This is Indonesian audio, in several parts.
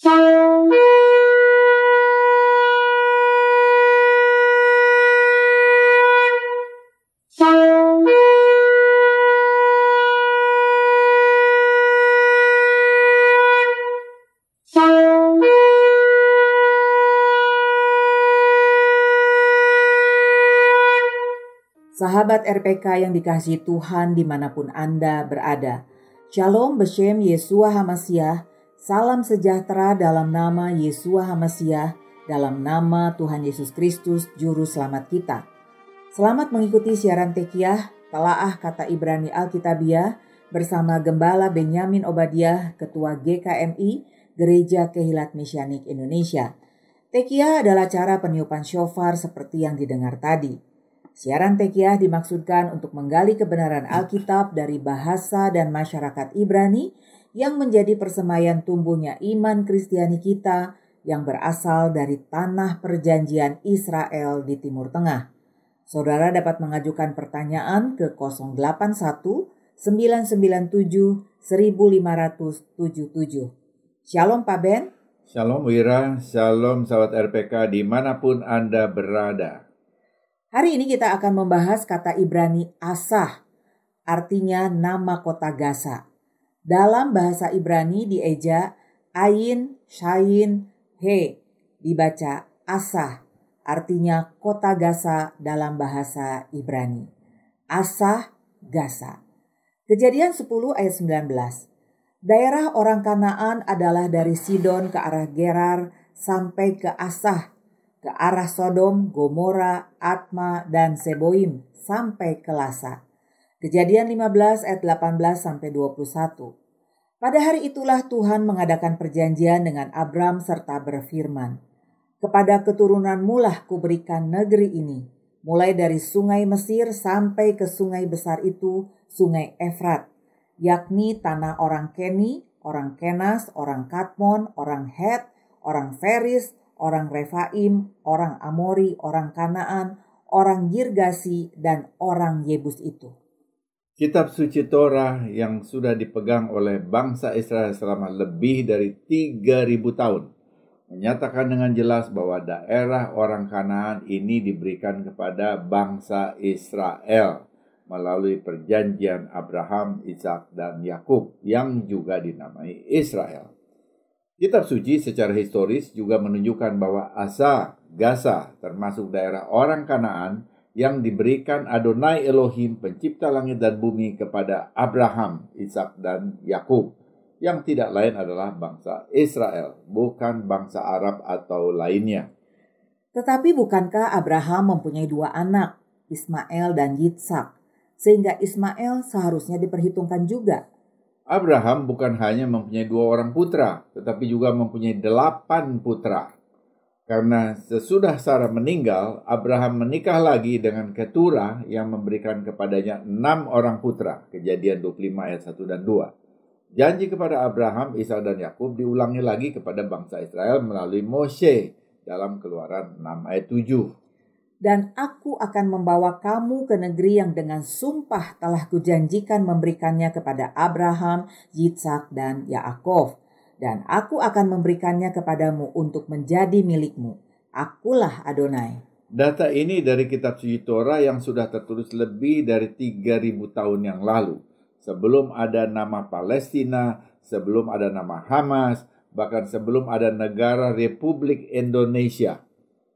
Sahabat RPK yang dikasih Tuhan dimanapun Anda berada. Shalom Beshem Yesua hamasyah. Salam sejahtera dalam nama Yesua HaMasiah, dalam nama Tuhan Yesus Kristus, Juru Selamat kita. Selamat mengikuti siaran Tekiah, Telaah Kata Ibrani Alkitabiah, bersama Gembala Benyamin Obadiah, Ketua GKMI, Gereja Kehilat Mesianik Indonesia. Tekiah adalah cara peniupan shofar seperti yang didengar tadi. Siaran Tekiah dimaksudkan untuk menggali kebenaran Alkitab dari bahasa dan masyarakat Ibrani, yang menjadi persemayan tumbuhnya iman Kristiani kita yang berasal dari tanah perjanjian Israel di Timur Tengah. Saudara dapat mengajukan pertanyaan ke 081 997 1577. Shalom Pak Ben. Shalom Wira, shalom sahabat RPK dimanapun Anda berada. Hari ini kita akan membahas kata Ibrani Asah, artinya nama kota Gaza. Dalam bahasa Ibrani dieja Ain, Shain, He, dibaca Asah, artinya kota Gaza dalam bahasa Ibrani. Asah, Gaza. Kejadian 10 ayat 19. Daerah orang Kanaan adalah dari Sidon ke arah Gerar sampai ke Asah, ke arah Sodom, Gomora, Atma, dan Seboim sampai ke Lasak. Kejadian 15 ayat 18 sampai 21. Pada hari itulah Tuhan mengadakan perjanjian dengan Abram serta berfirman, "Kepada keturunanmu lah kuberikan negeri ini, mulai dari sungai Mesir sampai ke sungai besar itu, sungai Efrat, yakni tanah orang Keni, orang Kenas, orang Katmon, orang Het, orang Feris, orang Refaim, orang Amori, orang Kanaan, orang Girgasi, dan orang Yebus itu." Kitab suci Torah yang sudah dipegang oleh bangsa Israel selama lebih dari 3000 tahun menyatakan dengan jelas bahwa daerah orang Kanaan ini diberikan kepada bangsa Israel melalui perjanjian Abraham, Ishak dan Yakub yang juga dinamai Israel. Kitab suci secara historis juga menunjukkan bahwa Asa, Gaza termasuk daerah orang Kanaan yang diberikan Adonai Elohim pencipta langit dan bumi kepada Abraham, Ishak dan Yakub yang tidak lain adalah bangsa Israel, bukan bangsa Arab atau lainnya. Tetapi bukankah Abraham mempunyai dua anak, Ismail dan Yitzhak, sehingga Ismail seharusnya diperhitungkan juga? Abraham bukan hanya mempunyai dua orang putra, tetapi juga mempunyai delapan putra. Karena sesudah Sarah meninggal, Abraham menikah lagi dengan Ketura yang memberikan kepadanya enam orang putra. Kejadian 25 ayat 1 dan 2. Janji kepada Abraham, Ishak dan Yakub diulangi lagi kepada bangsa Israel melalui Moshe dalam keluaran 6 ayat 7. Dan aku akan membawa kamu ke negeri yang dengan sumpah telah kujanjikan memberikannya kepada Abraham, Yitzhak, dan Yaakov dan aku akan memberikannya kepadamu untuk menjadi milikmu. Akulah Adonai. Data ini dari kitab suci Torah yang sudah tertulis lebih dari 3000 tahun yang lalu. Sebelum ada nama Palestina, sebelum ada nama Hamas, bahkan sebelum ada negara Republik Indonesia.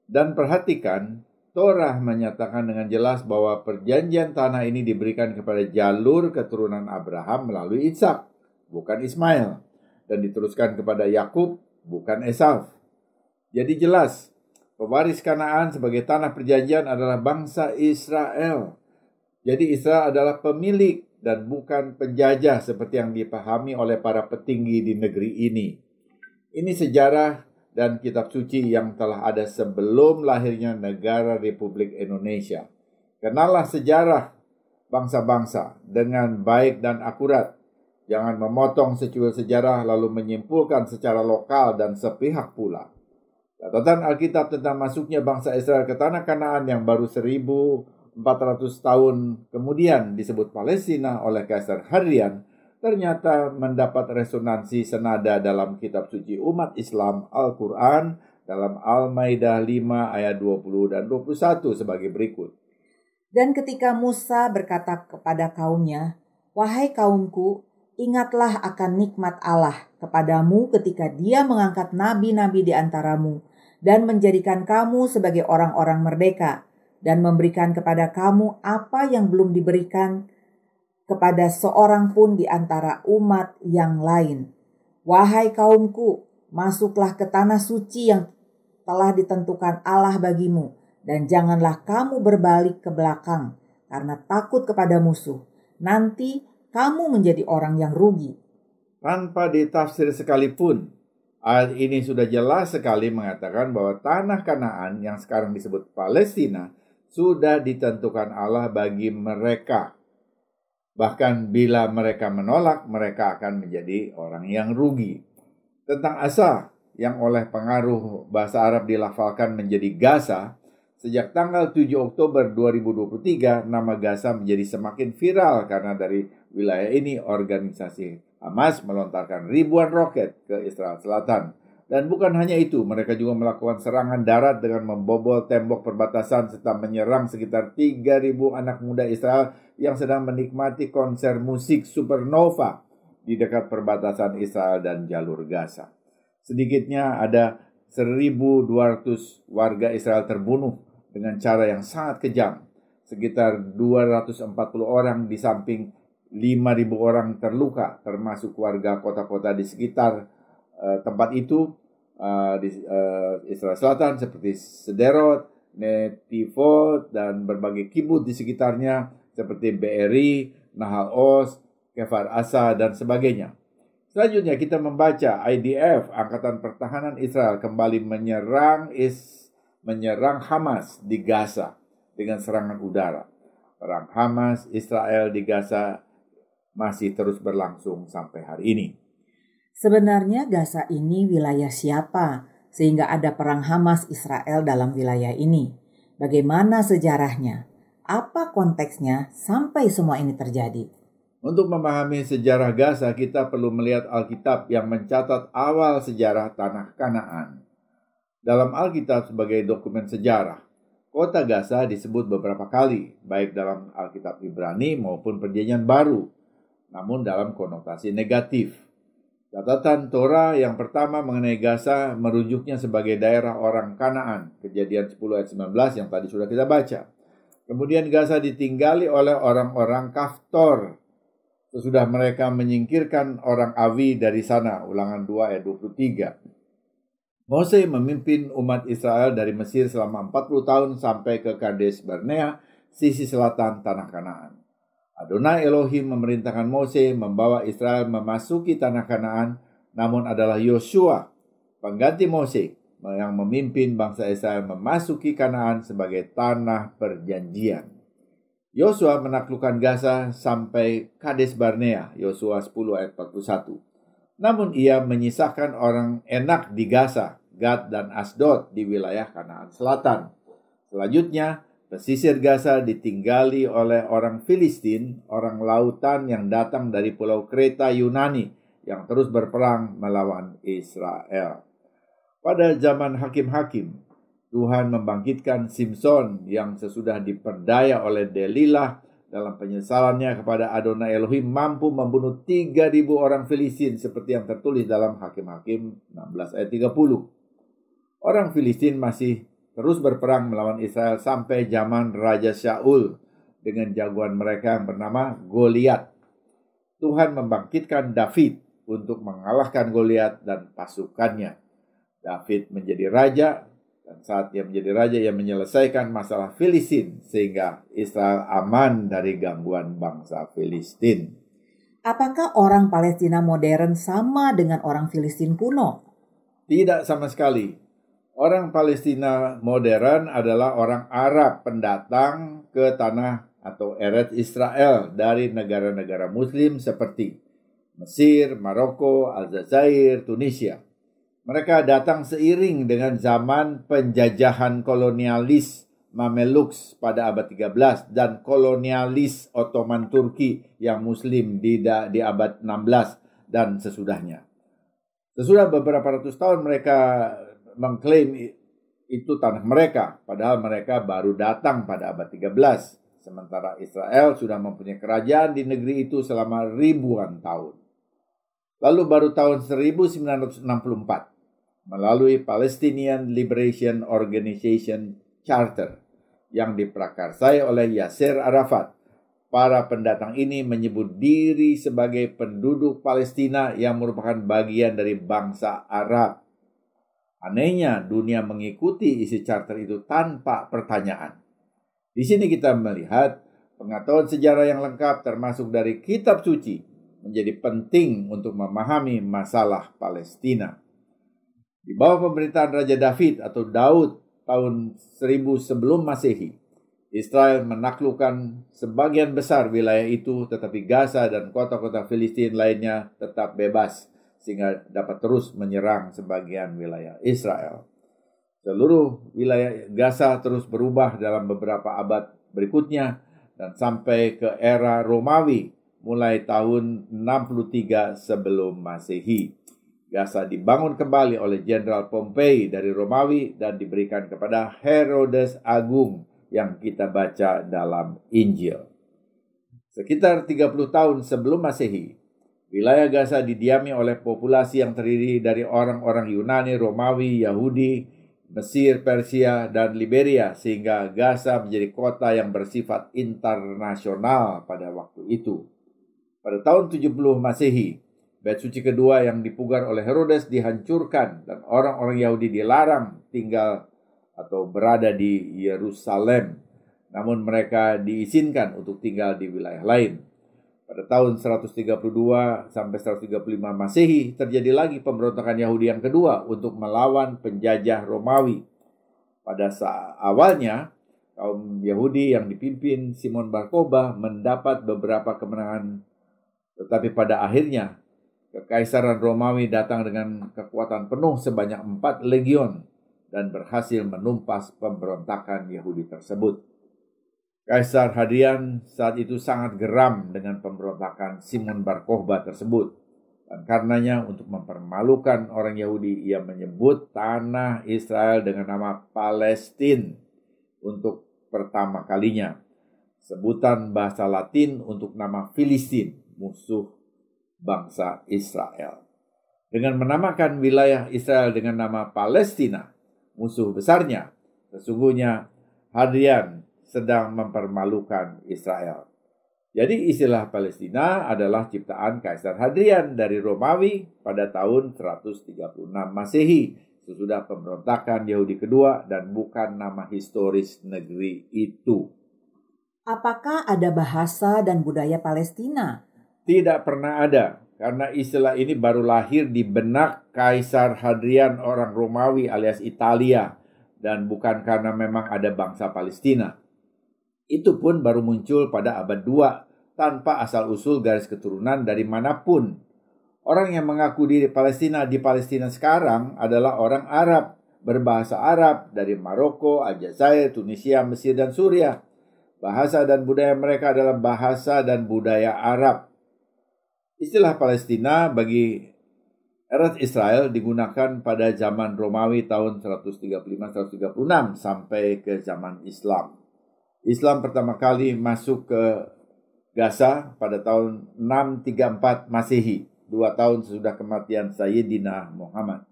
Dan perhatikan, Torah menyatakan dengan jelas bahwa perjanjian tanah ini diberikan kepada jalur keturunan Abraham melalui Ishak, bukan Ismail dan diteruskan kepada Yakub, bukan Esau. Jadi jelas, pewaris Kanaan sebagai tanah perjanjian adalah bangsa Israel. Jadi Israel adalah pemilik dan bukan penjajah seperti yang dipahami oleh para petinggi di negeri ini. Ini sejarah dan kitab suci yang telah ada sebelum lahirnya negara Republik Indonesia. Kenalah sejarah bangsa-bangsa dengan baik dan akurat Jangan memotong secuil sejarah lalu menyimpulkan secara lokal dan sepihak pula. Catatan Alkitab tentang masuknya bangsa Israel ke tanah Kanaan yang baru 1400 tahun kemudian disebut Palestina oleh Kaisar Hadrian ternyata mendapat resonansi senada dalam kitab suci umat Islam Al-Quran dalam Al-Maidah 5 ayat 20 dan 21 sebagai berikut. Dan ketika Musa berkata kepada kaumnya, Wahai kaumku, ingatlah akan nikmat Allah kepadamu ketika Dia mengangkat nabi-nabi di antaramu dan menjadikan kamu sebagai orang-orang merdeka dan memberikan kepada kamu apa yang belum diberikan kepada seorang pun di antara umat yang lain. Wahai kaumku, masuklah ke tanah suci yang telah ditentukan Allah bagimu dan janganlah kamu berbalik ke belakang karena takut kepada musuh. Nanti kamu menjadi orang yang rugi. Tanpa ditafsir sekalipun, ayat ini sudah jelas sekali mengatakan bahwa tanah Kanaan yang sekarang disebut Palestina sudah ditentukan Allah bagi mereka. Bahkan bila mereka menolak, mereka akan menjadi orang yang rugi. Tentang Asa yang oleh pengaruh bahasa Arab dilafalkan menjadi Gaza, sejak tanggal 7 Oktober 2023 nama Gaza menjadi semakin viral karena dari wilayah ini organisasi Hamas melontarkan ribuan roket ke Israel Selatan. Dan bukan hanya itu, mereka juga melakukan serangan darat dengan membobol tembok perbatasan serta menyerang sekitar 3.000 anak muda Israel yang sedang menikmati konser musik supernova di dekat perbatasan Israel dan jalur Gaza. Sedikitnya ada 1.200 warga Israel terbunuh dengan cara yang sangat kejam. Sekitar 240 orang di samping 5.000 orang terluka termasuk warga kota-kota di sekitar uh, tempat itu uh, di uh, Israel Selatan seperti Sederot, Netivot dan berbagai kibut di sekitarnya seperti Beeri, Nahal Oz, Kefar Asa dan sebagainya. Selanjutnya kita membaca IDF Angkatan Pertahanan Israel kembali menyerang is menyerang Hamas di Gaza dengan serangan udara. Perang Hamas Israel di Gaza masih terus berlangsung sampai hari ini. Sebenarnya Gaza ini wilayah siapa sehingga ada perang Hamas Israel dalam wilayah ini? Bagaimana sejarahnya? Apa konteksnya sampai semua ini terjadi? Untuk memahami sejarah Gaza, kita perlu melihat Alkitab yang mencatat awal sejarah tanah Kanaan. Dalam Alkitab sebagai dokumen sejarah, kota Gaza disebut beberapa kali, baik dalam Alkitab Ibrani maupun Perjanjian Baru namun dalam konotasi negatif. Catatan Torah yang pertama mengenai Gaza merujuknya sebagai daerah orang Kanaan, kejadian 10 ayat 19 yang tadi sudah kita baca. Kemudian Gaza ditinggali oleh orang-orang Kaftor. Sesudah mereka menyingkirkan orang Awi dari sana, ulangan 2 ayat 23. Mose memimpin umat Israel dari Mesir selama 40 tahun sampai ke Kades Barnea, sisi selatan tanah Kanaan. Adonai Elohim memerintahkan Mose membawa Israel memasuki tanah Kanaan, namun adalah Yosua, pengganti Mose, yang memimpin bangsa Israel memasuki Kanaan sebagai tanah perjanjian. Yosua menaklukkan Gaza sampai Kades Barnea, Yosua 10 ayat 41. Namun ia menyisakan orang enak di Gaza, Gad dan Asdod di wilayah Kanaan Selatan. Selanjutnya, Pesisir Gaza ditinggali oleh orang Filistin, orang lautan yang datang dari pulau Kreta Yunani yang terus berperang melawan Israel. Pada zaman hakim-hakim, Tuhan membangkitkan Simpson yang sesudah diperdaya oleh Delilah dalam penyesalannya kepada Adonai Elohim mampu membunuh 3000 orang Filistin seperti yang tertulis dalam Hakim-hakim 16 ayat 30. Orang Filistin masih terus berperang melawan Israel sampai zaman Raja Syaul dengan jagoan mereka yang bernama Goliat. Tuhan membangkitkan David untuk mengalahkan Goliat dan pasukannya. David menjadi raja dan saat ia menjadi raja ia menyelesaikan masalah Filistin sehingga Israel aman dari gangguan bangsa Filistin. Apakah orang Palestina modern sama dengan orang Filistin kuno? Tidak sama sekali. Orang Palestina modern adalah orang Arab pendatang ke tanah atau eret Israel dari negara-negara muslim seperti Mesir, Maroko, Aljazair, Tunisia. Mereka datang seiring dengan zaman penjajahan kolonialis Mameluks pada abad 13 dan kolonialis Ottoman Turki yang muslim di, di abad 16 dan sesudahnya. Sesudah beberapa ratus tahun mereka mengklaim itu tanah mereka, padahal mereka baru datang pada abad 13. Sementara Israel sudah mempunyai kerajaan di negeri itu selama ribuan tahun. Lalu baru tahun 1964, melalui Palestinian Liberation Organization Charter yang diprakarsai oleh Yasser Arafat, para pendatang ini menyebut diri sebagai penduduk Palestina yang merupakan bagian dari bangsa Arab Anehnya, dunia mengikuti isi charter itu tanpa pertanyaan. Di sini kita melihat pengetahuan sejarah yang lengkap termasuk dari kitab suci menjadi penting untuk memahami masalah Palestina. Di bawah pemerintahan Raja David atau Daud tahun 1000 sebelum Masehi, Israel menaklukkan sebagian besar wilayah itu tetapi Gaza dan kota-kota Filistin lainnya tetap bebas sehingga dapat terus menyerang sebagian wilayah Israel. Seluruh wilayah Gaza terus berubah dalam beberapa abad berikutnya dan sampai ke era Romawi mulai tahun 63 sebelum Masehi. Gaza dibangun kembali oleh Jenderal Pompei dari Romawi dan diberikan kepada Herodes Agung yang kita baca dalam Injil. Sekitar 30 tahun sebelum Masehi, Wilayah Gaza didiami oleh populasi yang terdiri dari orang-orang Yunani, Romawi, Yahudi, Mesir, Persia, dan Liberia, sehingga Gaza menjadi kota yang bersifat internasional pada waktu itu. Pada tahun 70 Masehi, bait suci kedua yang dipugar oleh Herodes dihancurkan dan orang-orang Yahudi dilarang tinggal atau berada di Yerusalem. Namun mereka diizinkan untuk tinggal di wilayah lain. Pada tahun 132 sampai 135 Masehi terjadi lagi pemberontakan Yahudi yang kedua untuk melawan penjajah Romawi. Pada saat awalnya kaum Yahudi yang dipimpin Simon Barkoba mendapat beberapa kemenangan tetapi pada akhirnya kekaisaran Romawi datang dengan kekuatan penuh sebanyak empat legion dan berhasil menumpas pemberontakan Yahudi tersebut. Kaisar Hadrian saat itu sangat geram dengan pemberontakan Simon Bar Kokhba tersebut. Dan karenanya untuk mempermalukan orang Yahudi, ia menyebut tanah Israel dengan nama Palestine untuk pertama kalinya. Sebutan bahasa Latin untuk nama Filistin, musuh bangsa Israel. Dengan menamakan wilayah Israel dengan nama Palestina, musuh besarnya, sesungguhnya Hadrian sedang mempermalukan Israel. Jadi istilah Palestina adalah ciptaan Kaisar Hadrian dari Romawi pada tahun 136 Masehi sesudah pemberontakan Yahudi kedua dan bukan nama historis negeri itu. Apakah ada bahasa dan budaya Palestina? Tidak pernah ada karena istilah ini baru lahir di benak Kaisar Hadrian orang Romawi alias Italia dan bukan karena memang ada bangsa Palestina. Itu pun baru muncul pada abad 2 tanpa asal-usul garis keturunan dari manapun. Orang yang mengaku diri Palestina di Palestina sekarang adalah orang Arab, berbahasa Arab dari Maroko, Aljazair, Tunisia, Mesir, dan Suriah. Bahasa dan budaya mereka adalah bahasa dan budaya Arab. Istilah Palestina bagi Erat Israel digunakan pada zaman Romawi tahun 135-136 sampai ke zaman Islam. Islam pertama kali masuk ke Gaza pada tahun 634 Masehi, dua tahun sesudah kematian Sayyidina Muhammad.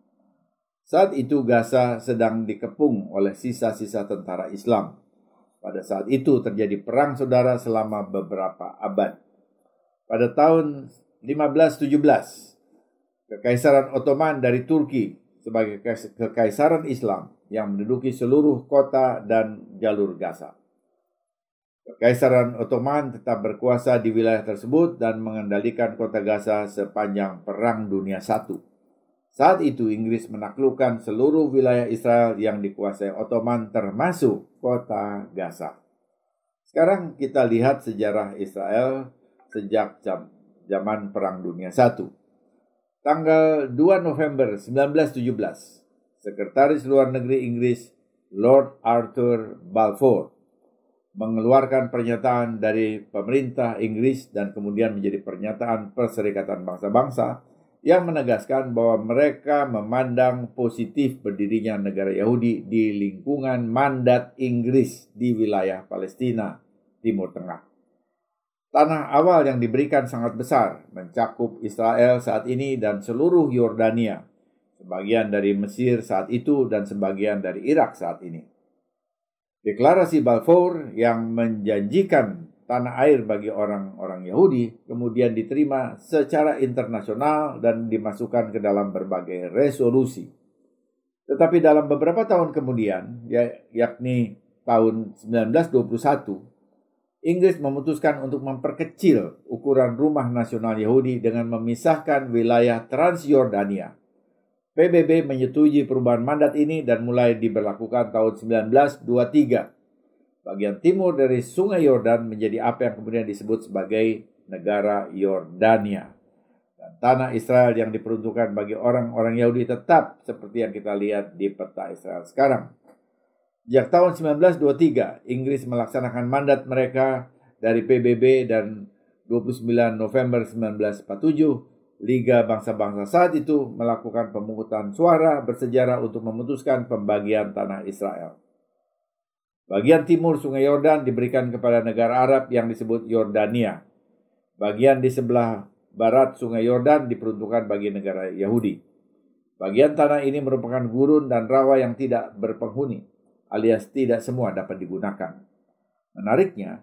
Saat itu Gaza sedang dikepung oleh sisa-sisa tentara Islam. Pada saat itu terjadi perang saudara selama beberapa abad. Pada tahun 1517, Kekaisaran Ottoman dari Turki sebagai kekaisaran Islam yang menduduki seluruh kota dan jalur Gaza. Kekaisaran Ottoman tetap berkuasa di wilayah tersebut dan mengendalikan kota Gaza sepanjang Perang Dunia I. Saat itu Inggris menaklukkan seluruh wilayah Israel yang dikuasai Ottoman termasuk kota Gaza. Sekarang kita lihat sejarah Israel sejak jam, zaman Perang Dunia I. Tanggal 2 November 1917, Sekretaris Luar Negeri Inggris Lord Arthur Balfour mengeluarkan pernyataan dari pemerintah Inggris dan kemudian menjadi pernyataan Perserikatan Bangsa-Bangsa yang menegaskan bahwa mereka memandang positif berdirinya negara Yahudi di lingkungan mandat Inggris di wilayah Palestina, Timur Tengah. Tanah awal yang diberikan sangat besar, mencakup Israel saat ini dan seluruh Yordania, sebagian dari Mesir saat itu dan sebagian dari Irak saat ini. Deklarasi Balfour yang menjanjikan tanah air bagi orang-orang Yahudi kemudian diterima secara internasional dan dimasukkan ke dalam berbagai resolusi. Tetapi dalam beberapa tahun kemudian, ya, yakni tahun 1921, Inggris memutuskan untuk memperkecil ukuran rumah nasional Yahudi dengan memisahkan wilayah Transjordania PBB menyetujui perubahan mandat ini dan mulai diberlakukan tahun 1923. Bagian timur dari Sungai Yordan menjadi apa yang kemudian disebut sebagai negara Yordania. Dan tanah Israel yang diperuntukkan bagi orang-orang Yahudi tetap seperti yang kita lihat di peta Israel sekarang. Sejak tahun 1923, Inggris melaksanakan mandat mereka dari PBB dan 29 November 1947 Liga Bangsa-Bangsa saat itu melakukan pemungutan suara bersejarah untuk memutuskan pembagian tanah Israel. Bagian timur Sungai Yordan diberikan kepada negara Arab yang disebut Yordania. Bagian di sebelah barat Sungai Yordan diperuntukkan bagi negara Yahudi. Bagian tanah ini merupakan gurun dan rawa yang tidak berpenghuni, alias tidak semua dapat digunakan. Menariknya,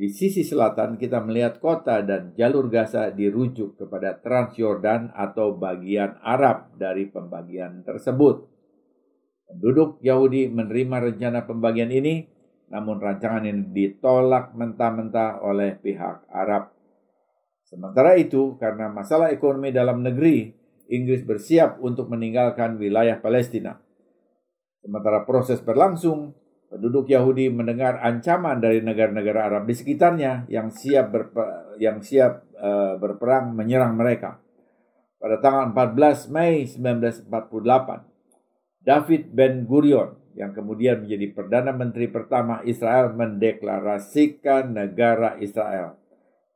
di sisi selatan kita melihat kota dan jalur Gaza dirujuk kepada Transjordan atau bagian Arab dari pembagian tersebut. Penduduk Yahudi menerima rencana pembagian ini, namun rancangan ini ditolak mentah-mentah oleh pihak Arab. Sementara itu, karena masalah ekonomi dalam negeri, Inggris bersiap untuk meninggalkan wilayah Palestina. Sementara proses berlangsung, penduduk Yahudi mendengar ancaman dari negara-negara Arab di sekitarnya yang siap yang siap uh, berperang menyerang mereka. Pada tanggal 14 Mei 1948, David Ben Gurion yang kemudian menjadi perdana menteri pertama Israel mendeklarasikan negara Israel.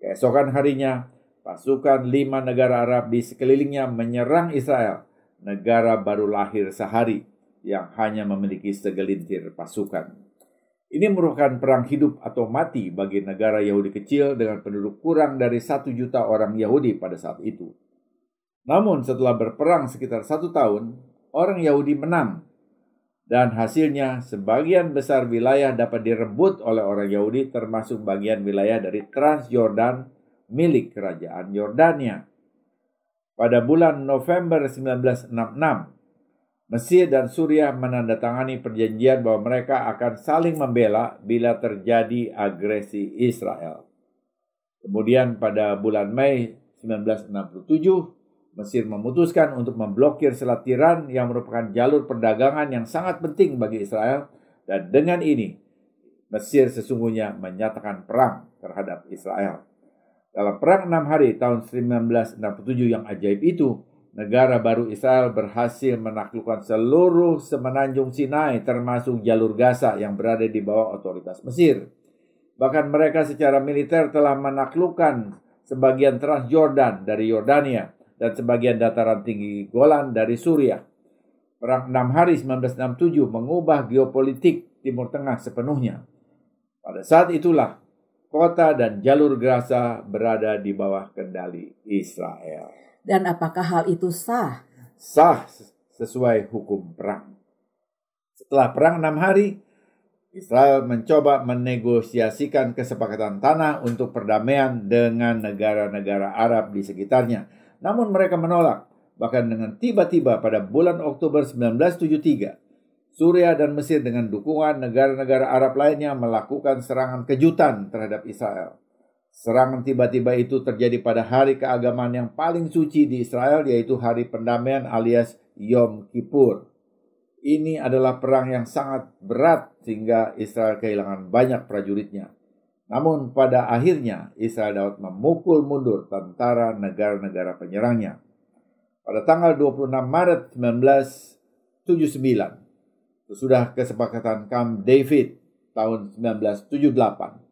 Keesokan harinya, pasukan lima negara Arab di sekelilingnya menyerang Israel, negara baru lahir sehari yang hanya memiliki segelintir pasukan. Ini merupakan perang hidup atau mati bagi negara Yahudi kecil dengan penduduk kurang dari satu juta orang Yahudi pada saat itu. Namun setelah berperang sekitar satu tahun, orang Yahudi menang. Dan hasilnya sebagian besar wilayah dapat direbut oleh orang Yahudi termasuk bagian wilayah dari Transjordan milik kerajaan Yordania. Pada bulan November 1966, Mesir dan Suriah menandatangani perjanjian bahwa mereka akan saling membela bila terjadi agresi Israel. Kemudian pada bulan Mei 1967, Mesir memutuskan untuk memblokir Selat Tiran yang merupakan jalur perdagangan yang sangat penting bagi Israel dan dengan ini Mesir sesungguhnya menyatakan perang terhadap Israel. Dalam perang enam hari tahun 1967 yang ajaib itu, negara baru Israel berhasil menaklukkan seluruh semenanjung Sinai termasuk jalur Gaza yang berada di bawah otoritas Mesir. Bahkan mereka secara militer telah menaklukkan sebagian Transjordan dari Yordania dan sebagian dataran tinggi Golan dari Suriah. Perang 6 hari 1967 mengubah geopolitik Timur Tengah sepenuhnya. Pada saat itulah kota dan jalur Gaza berada di bawah kendali Israel. Dan apakah hal itu sah? Sah sesuai hukum perang. Setelah perang enam hari, Israel mencoba menegosiasikan kesepakatan tanah untuk perdamaian dengan negara-negara Arab di sekitarnya. Namun mereka menolak. Bahkan dengan tiba-tiba pada bulan Oktober 1973, Suria dan Mesir dengan dukungan negara-negara Arab lainnya melakukan serangan kejutan terhadap Israel. Serangan tiba-tiba itu terjadi pada hari keagamaan yang paling suci di Israel yaitu hari pendamaian alias Yom Kippur. Ini adalah perang yang sangat berat sehingga Israel kehilangan banyak prajuritnya. Namun pada akhirnya Israel dapat memukul mundur tentara negara-negara penyerangnya. Pada tanggal 26 Maret 1979, sesudah kesepakatan Camp David tahun 1978,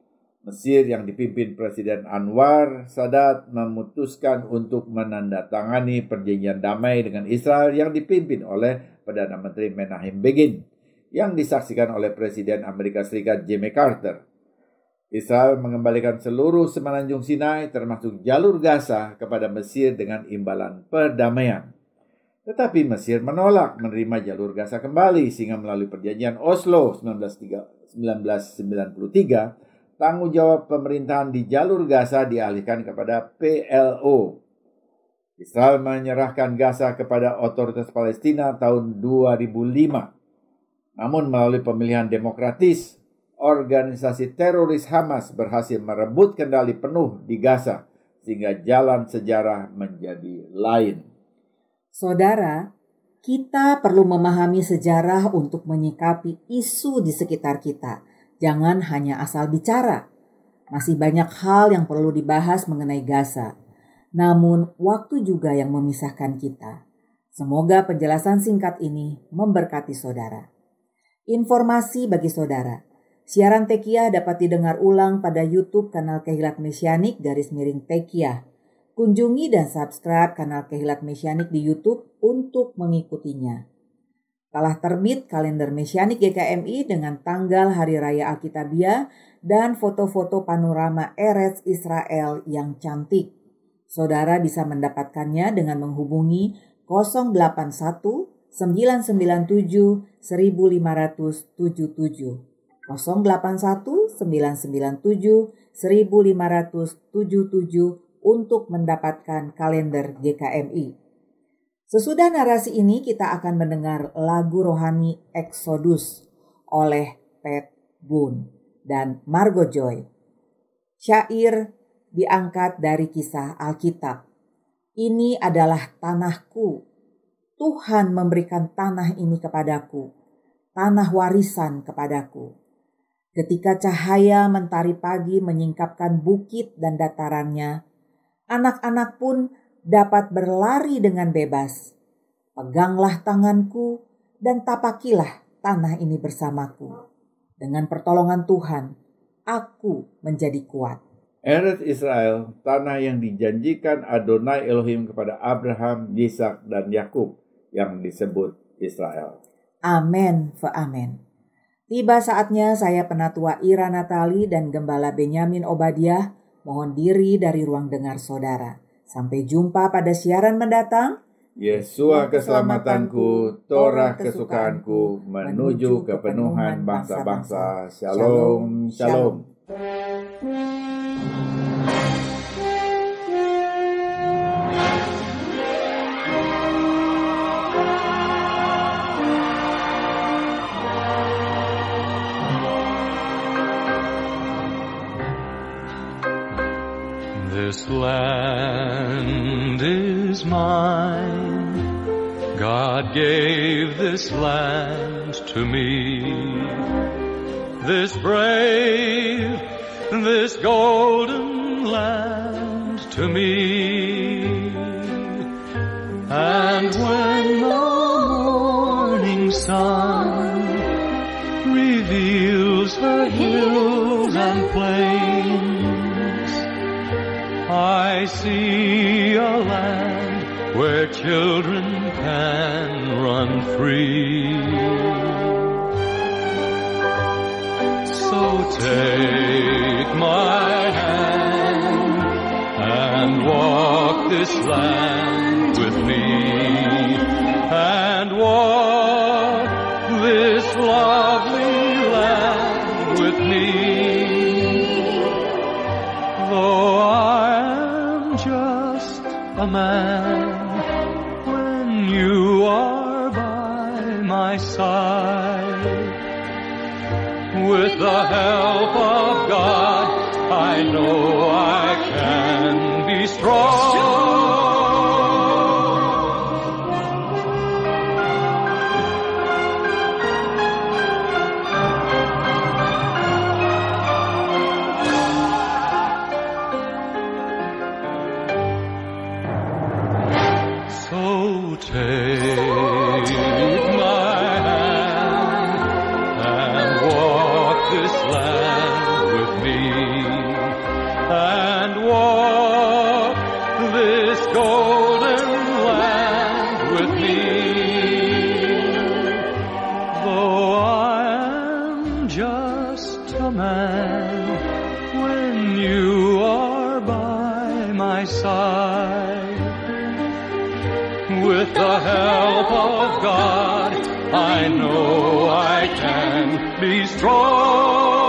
Mesir yang dipimpin Presiden Anwar Sadat memutuskan untuk menandatangani perjanjian damai dengan Israel yang dipimpin oleh Perdana Menteri Menahim Begin yang disaksikan oleh Presiden Amerika Serikat Jimmy Carter. Israel mengembalikan seluruh semenanjung Sinai termasuk jalur Gaza kepada Mesir dengan imbalan perdamaian. Tetapi Mesir menolak menerima jalur Gaza kembali sehingga melalui perjanjian Oslo 1993 tanggung jawab pemerintahan di jalur Gaza dialihkan kepada PLO. Israel menyerahkan Gaza kepada otoritas Palestina tahun 2005. Namun melalui pemilihan demokratis, organisasi teroris Hamas berhasil merebut kendali penuh di Gaza sehingga jalan sejarah menjadi lain. Saudara, kita perlu memahami sejarah untuk menyikapi isu di sekitar kita Jangan hanya asal bicara. Masih banyak hal yang perlu dibahas mengenai Gaza. Namun, waktu juga yang memisahkan kita. Semoga penjelasan singkat ini memberkati saudara. Informasi bagi saudara. Siaran Tekiah dapat didengar ulang pada YouTube kanal Kehilat Mesianik garis miring Tekiah. Kunjungi dan subscribe kanal Kehilat Mesianik di YouTube untuk mengikutinya telah terbit kalender Mesianik GKMI dengan tanggal Hari Raya Alkitabiah dan foto-foto panorama Eretz Israel yang cantik. Saudara bisa mendapatkannya dengan menghubungi 081 997 1577 081 997 1577 untuk mendapatkan kalender GKMI. Sesudah narasi ini kita akan mendengar lagu rohani Exodus oleh Pat Boone dan Margot Joy. Syair diangkat dari kisah Alkitab. Ini adalah tanahku. Tuhan memberikan tanah ini kepadaku, tanah warisan kepadaku. Ketika cahaya mentari pagi menyingkapkan bukit dan datarannya, anak-anak pun dapat berlari dengan bebas. Peganglah tanganku dan tapakilah tanah ini bersamaku. Dengan pertolongan Tuhan, aku menjadi kuat. Eret Israel, tanah yang dijanjikan Adonai Elohim kepada Abraham, Yisak, dan Yakub yang disebut Israel. Amin, fa amin. Tiba saatnya saya penatua Ira Natali dan Gembala Benyamin Obadiah mohon diri dari ruang dengar saudara. Sampai jumpa pada siaran mendatang. Yesua keselamatanku, Torah kesukaanku, menuju kepenuhan bangsa-bangsa. Shalom, shalom. shalom. gave this land to me. This brave, this golden land to me. And when the morning sun reveals her hills and plains, I see a land where children can run free. So take my hand and walk this land with me and walk this lovely land with me. Though I am just a man. with the help of God, I know I can be strong. side. With the help of God, I know I can be strong.